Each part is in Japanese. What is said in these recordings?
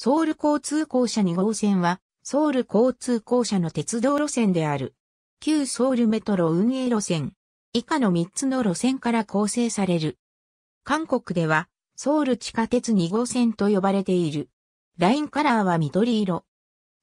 ソウル交通公社2号線は、ソウル交通公社の鉄道路線である。旧ソウルメトロ運営路線。以下の3つの路線から構成される。韓国では、ソウル地下鉄2号線と呼ばれている。ラインカラーは緑色。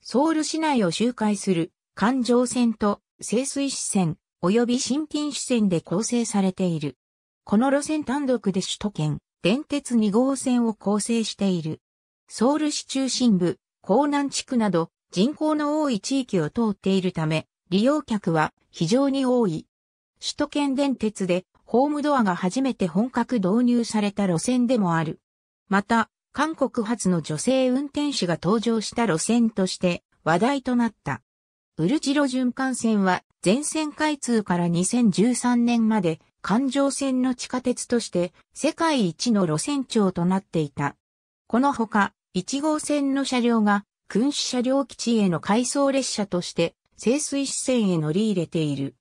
ソウル市内を周回する環状線と清水支線及び新品支線で構成されている。この路線単独で首都圏、電鉄2号線を構成している。ソウル市中心部、江南地区など人口の多い地域を通っているため、利用客は非常に多い。首都圏電鉄でホームドアが初めて本格導入された路線でもある。また、韓国発の女性運転手が登場した路線として話題となった。ウルジロ循環線は全線開通から2013年まで環状線の地下鉄として世界一の路線長となっていた。このほか1号線の車両が君主車両基地への回送列車として清水支線へ乗り入れている。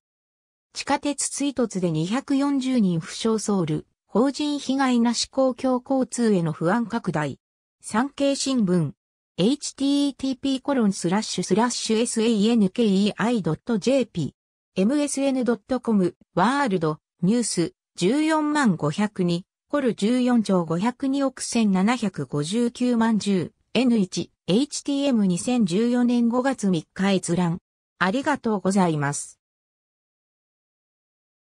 地下鉄追突で240人負傷ソウル、法人被害なし公共交通への不安拡大。産経新聞 http コロンスラッシュスラッシュ sankei.jp msn.com ワールドニュース14万500誇る14兆502億1759万 10N1 HTM2014 年5月3日閲覧。ありがとうございます。